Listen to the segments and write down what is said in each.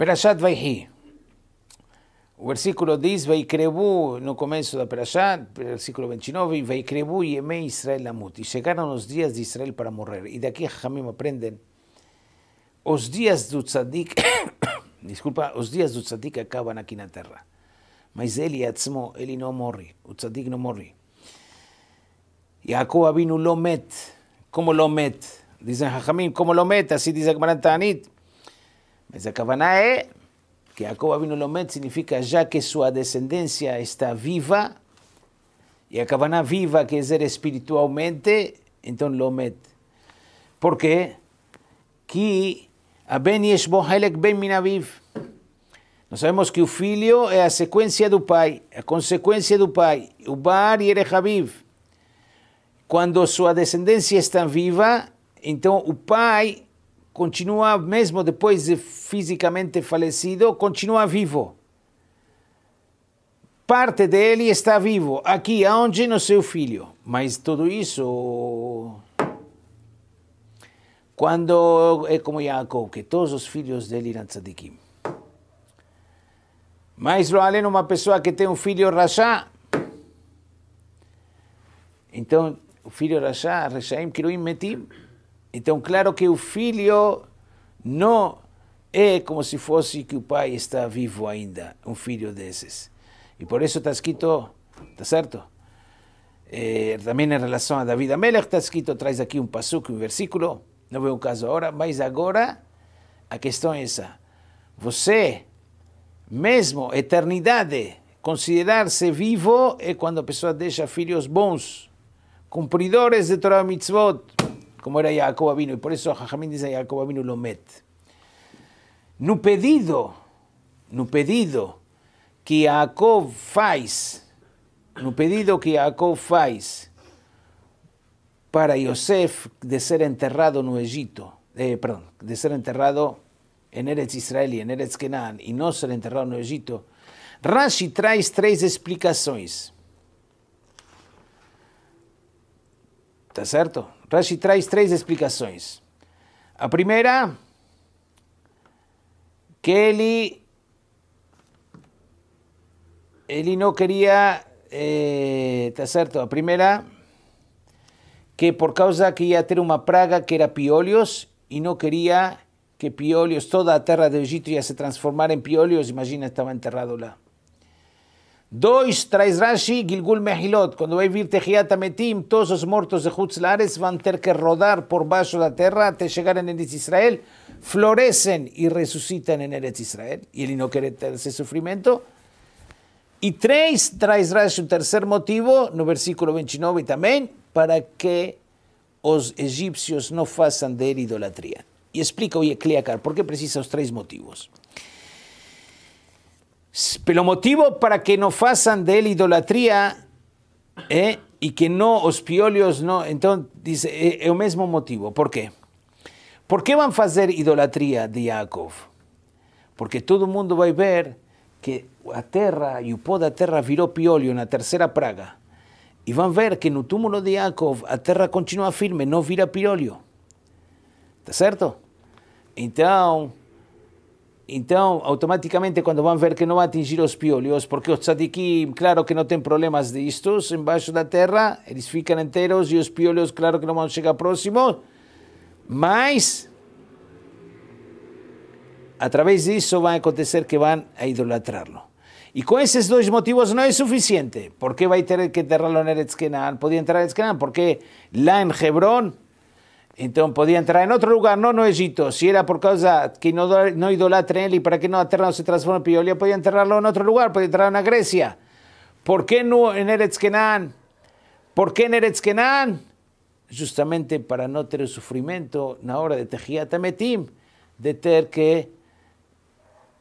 Perashat Vaihi. O versículo diz, Veikrebu, no começo da Perashat, versículo 29, Veikrebu y Eme Israel lamut, Y llegaron los días de Israel para morrer. Y de aquí Jamim aprenden, os días do tzadik, disculpa, os días do tzadik acabam aqui na terra. Mas ele Yatzmo, ele não morre, o tzadik não morre. Jacob Abinu Lomet. como lo met, dicen Jajamim, como lo met, así dice Gmaran Mas a Kavaná é que Jacob Avinu Lomet significa já que sua descendência está viva, e a Kavaná viva quer dizer espiritualmente, então Lomet. Por quê? Que a Ben Ben Minaviv. Nós sabemos que o filho é a sequência do pai, a consequência do pai. O Bar Yerechaviv. Quando sua descendência está viva, então o pai continua, mesmo depois de fisicamente falecido, continua vivo. Parte dele está vivo, aqui, onde, no seu filho. Mas tudo isso. Quando é como Jacob, que todos os filhos dele eram tzadikim. Mas lo além uma pessoa que tem um filho rachá. Então, o filho rachá, rachaim, kiruim, metim. Então, claro que o filho não é como se fosse que o pai está vivo ainda, um filho desses. E por isso está escrito, está certo? É, também em relação a David Amelech, está escrito, traz aqui um passuque, um versículo, não é o caso agora, mas agora a questão é essa. Você, mesmo eternidade, considerar-se vivo é quando a pessoa deixa filhos bons, cumpridores de Torah Mitzvot. como era Jacob vino y por eso Jajamín dice Jacob lo Lomet. no pedido, no pedido que Jacob no no pedido que Jacob faz para Yosef de ser enterrado en Egipto, eh, perdón, de ser enterrado en Eretz Israel y en Eretz Kenan y no ser enterrado en Egipto, Rashi trae tres explicaciones, ¿Está cierto? Rashi então, traz três explicações. A primeira, que ele, ele não queria, é, certo? A primeira, que por causa que ia ter uma praga que era piolhos e não queria que piolhos, toda a terra do Egito ia se transformar em piolhos, imagina, estava enterrado lá. Dos, traes Rashi, Gilgul Mehilot, va a vivir Tejiat Metim, todos los muertos de Hutzlares van a tener que rodar por bajo la tierra hasta llegar en Eretz Israel, florecen y resucitan en Eretz Israel, y él no quiere tener ese sufrimiento. Y tres, traes Rashi un tercer motivo, no versículo 29 también, para que egipcios no no de él idolatría. Y explica hoy Ecleacar por qué precisa los tres motivos. Pelo motivo para que não façam dele idolatria e eh, que não os piolhos não. Então, diz, é, eh, é o mesmo motivo. Por quê? Por que vão fazer idolatria de Yaakov? Porque todo mundo vai ver que a terra e o pó da terra virou piolho na terceira praga. E vão ver que no túmulo de Yaakov a terra continua firme, não vira piolho. está certo? Então, automáticamente, cuando van a ver que não a atingir los piolios, porque os tzadikim, claro que no tienen problemas de bajo embaixo da terra, eles ficam enteros, y los piolios, claro que no não vão chegar próximos, mas, eso va a acontecer que van a idolatrarlo. Y con esos dos motivos no es suficiente, porque vai ter que enterrá-lo na Eretz podia entrar en Eretz Kenan, porque lá en Hebrón, entonces podía entrar en otro lugar, no, no Egipto. Si era por causa que no, no él y para que no se transforme en Piolía, podía enterrarlo en otro lugar, podía entrar en Grecia. ¿Por qué no en Eretz Kenan? ¿Por qué en Eretz Kenan? Justamente para no tener sufrimiento en la hora de Tejía Metim, de tener que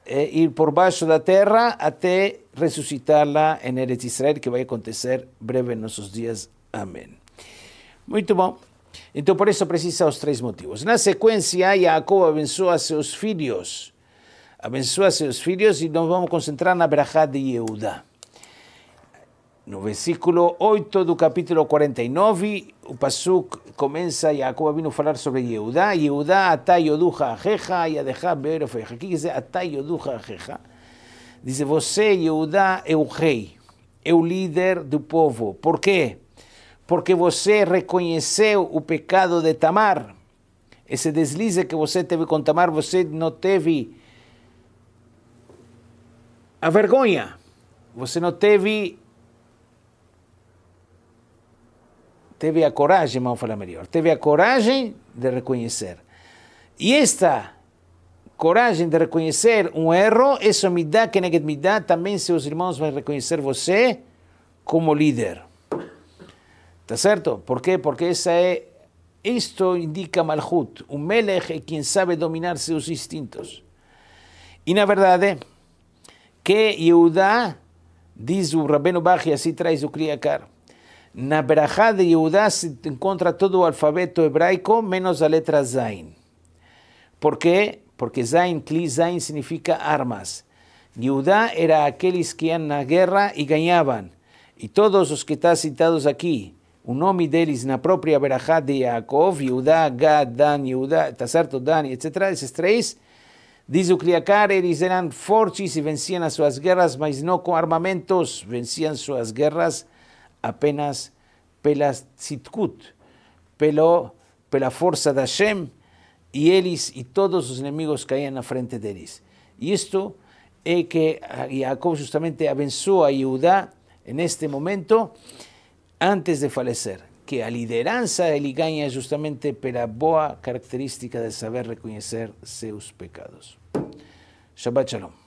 eh, ir por bajo de la tierra hasta resucitarla en Eretz Israel, que va a acontecer breve en nuestros días. Amén. Muy bien. Então, por isso precisa os três motivos. Na sequência, Jacob abençoa seus filhos. Abençoa seus filhos e nós vamos concentrar na Berachá de Yehudá. No versículo 8 do capítulo 49, o Pasuk começa, Jacob vindo falar sobre Yehudá. Yehudá, atá yoduha ajeja, yadejá beerofeja. O que quer dizer atá yoduha ajeja? Diz, você, Yehudá, é o rei, é o líder do povo. Por quê? porque você reconheceu o pecado de Tamar. Esse deslize que você teve com Tamar, você não teve a vergonha, você não teve teve a coragem, vamos falar melhor, teve a coragem de reconhecer. E esta coragem de reconhecer um erro, isso me dá, que me dá, também seus irmãos vão reconhecer você como líder. ¿Está cierto? ¿Por qué? Porque esa e, esto indica Malhut. Un meleje quien sabe dominar sus instintos. Y la verdad es eh, que Yehudá, dice Rabenu Baji, así trae su criacar. la de Yehudá se encuentra todo el alfabeto hebraico menos la letra Zain. ¿Por qué? Porque Zain, Kli Zain significa armas. Yehuda era aquellos que iban a la guerra y ganaban. Y todos los que están citados aquí, un en na propia verajá de Jacob, Yudá, Gad, Dan, Yudá, Tazarto, Dan, etc. ...esos tres, dice Ukliacar, ellos eran forchis ...y vencían sus guerras, mas no con armamentos, ...vencían sus guerras apenas pelas sitkut, pelo, pela fuerza de Hashem y elis y todos sus enemigos caían a frente de ellos... ...y esto es que Jacob justamente abenzó a en este momento, antes de falecer, que a lideranza de Ligaña es justamente pela boa característica de saber reconocer seus pecados. Shabbat Shalom.